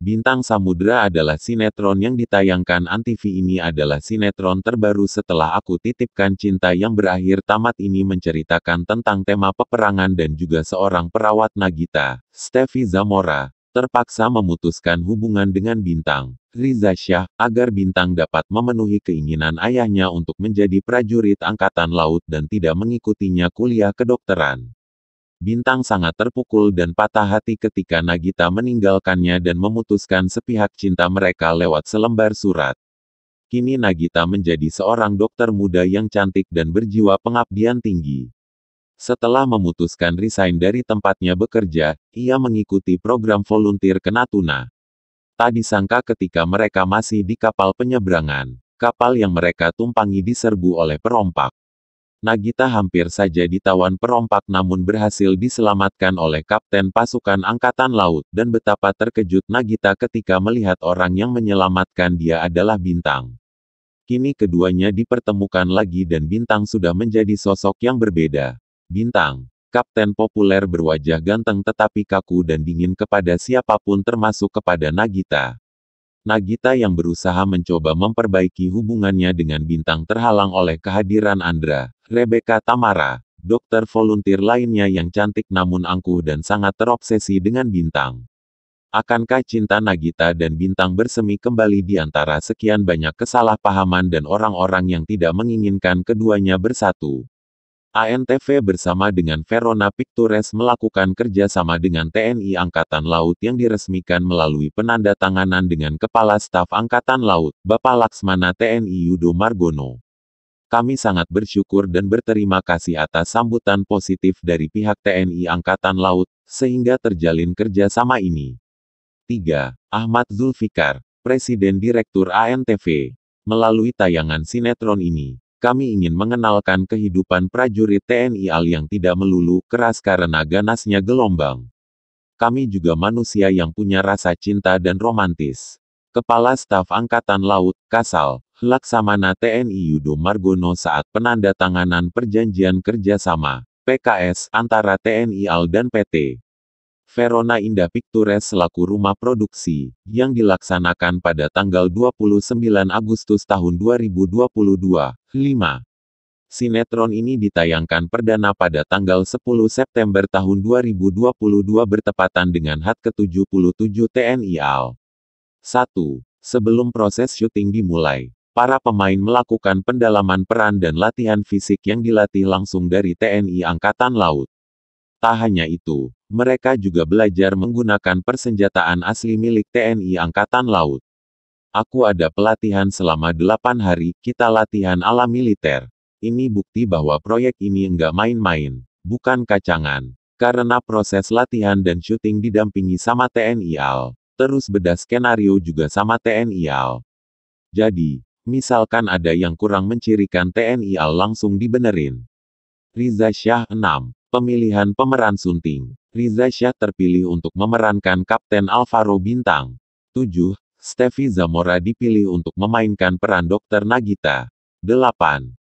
Bintang Samudra adalah sinetron yang ditayangkan Antv ini adalah sinetron terbaru setelah aku titipkan cinta yang berakhir tamat ini menceritakan tentang tema peperangan dan juga seorang perawat Nagita, Steffi Zamora, terpaksa memutuskan hubungan dengan Bintang, Riza Syah, agar Bintang dapat memenuhi keinginan ayahnya untuk menjadi prajurit angkatan laut dan tidak mengikutinya kuliah kedokteran. Bintang sangat terpukul dan patah hati ketika Nagita meninggalkannya dan memutuskan sepihak cinta mereka lewat selembar surat. Kini Nagita menjadi seorang dokter muda yang cantik dan berjiwa pengabdian tinggi. Setelah memutuskan resign dari tempatnya bekerja, ia mengikuti program volunteer ke Natuna. Tak disangka ketika mereka masih di kapal penyeberangan, kapal yang mereka tumpangi diserbu oleh perompak. Nagita hampir saja ditawan perompak namun berhasil diselamatkan oleh Kapten Pasukan Angkatan Laut dan betapa terkejut Nagita ketika melihat orang yang menyelamatkan dia adalah Bintang. Kini keduanya dipertemukan lagi dan Bintang sudah menjadi sosok yang berbeda. Bintang, Kapten populer berwajah ganteng tetapi kaku dan dingin kepada siapapun termasuk kepada Nagita. Nagita yang berusaha mencoba memperbaiki hubungannya dengan Bintang terhalang oleh kehadiran Andra, Rebecca Tamara, dokter volunteer lainnya yang cantik namun angkuh dan sangat terobsesi dengan bintang. Akankah cinta Nagita dan Bintang bersemi kembali di antara sekian banyak kesalahpahaman dan orang-orang yang tidak menginginkan keduanya bersatu? ANTV bersama dengan Verona Pictures melakukan kerjasama dengan TNI Angkatan Laut yang diresmikan melalui penanda tanganan dengan Kepala Staf Angkatan Laut, Bapak Laksmana TNI Yudo Margono. Kami sangat bersyukur dan berterima kasih atas sambutan positif dari pihak TNI Angkatan Laut, sehingga terjalin kerjasama ini. 3. Ahmad Zulfikar, Presiden Direktur ANTV. Melalui tayangan sinetron ini, kami ingin mengenalkan kehidupan prajurit TNI AL yang tidak melulu keras karena ganasnya gelombang. Kami juga manusia yang punya rasa cinta dan romantis. Kepala Staf Angkatan Laut, Kasal, Laksamana TNI Yudo Margono saat penandatanganan perjanjian kerjasama PKS antara TNI AL dan PT. Verona Indah Pictures selaku rumah produksi, yang dilaksanakan pada tanggal 29 Agustus tahun 2022. 5. Sinetron ini ditayangkan perdana pada tanggal 10 September tahun 2022 bertepatan dengan HAT ke-77 TNI AL. 1. Sebelum proses syuting dimulai, para pemain melakukan pendalaman peran dan latihan fisik yang dilatih langsung dari TNI Angkatan Laut. Tak hanya itu, mereka juga belajar menggunakan persenjataan asli milik TNI Angkatan Laut. Aku ada pelatihan selama delapan hari, kita latihan ala militer. Ini bukti bahwa proyek ini enggak main-main, bukan kacangan. Karena proses latihan dan syuting didampingi sama TNI AL. Terus bedah skenario juga sama TNI AL. Jadi, Misalkan ada yang kurang mencirikan TNI AL langsung dibenerin. Riza Syah 6. Pemilihan pemeran sunting. Riza Syah terpilih untuk memerankan Kapten Alvaro Bintang. 7. Steffi Zamora dipilih untuk memainkan peran Dr. Nagita. 8.